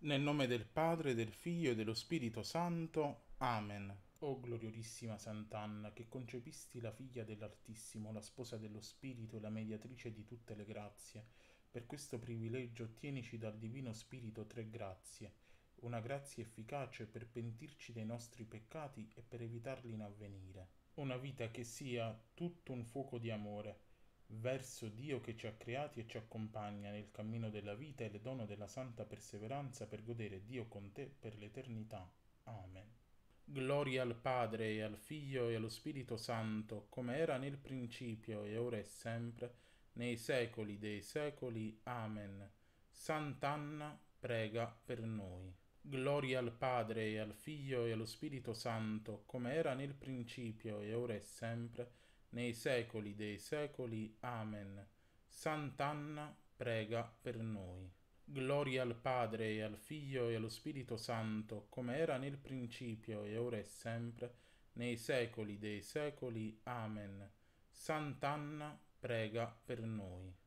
Nel nome del Padre, del Figlio e dello Spirito Santo. Amen. O gloriosissima Sant'Anna, che concepisti la figlia dell'Altissimo, la sposa dello Spirito e la mediatrice di tutte le grazie, per questo privilegio ottienici dal Divino Spirito tre grazie, una grazia efficace per pentirci dei nostri peccati e per evitarli in avvenire, una vita che sia tutto un fuoco di amore, verso Dio che ci ha creati e ci accompagna nel cammino della vita e le dono della santa perseveranza per godere Dio con te per l'eternità. Amen. Gloria al Padre e al Figlio e allo Spirito Santo, come era nel principio e ora è sempre, nei secoli dei secoli. Amen. Sant'Anna prega per noi. Gloria al Padre e al Figlio e allo Spirito Santo, come era nel principio e ora è sempre, nei secoli dei secoli. Amen. Sant'Anna prega per noi. Gloria al Padre e al Figlio e allo Spirito Santo, come era nel principio e ora e sempre, nei secoli dei secoli. Amen. Sant'Anna prega per noi.